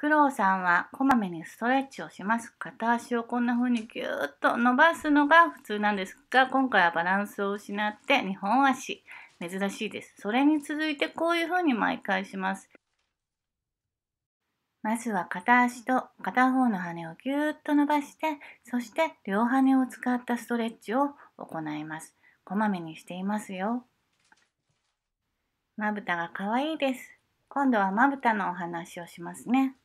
クロさんはこまめにストレッチをします。片足をこんな風にぎゅーっと伸ばすのが普通なんですが、今回はバランスを失って2本足、珍しいです。それに続いてこういう風に毎回します。まずは片足と片方の羽をぎゅーっと伸ばして、そして両羽を使ったストレッチを行います。こまめにしていますよ。まぶたが可愛いです。今度はまぶたのお話をしますね。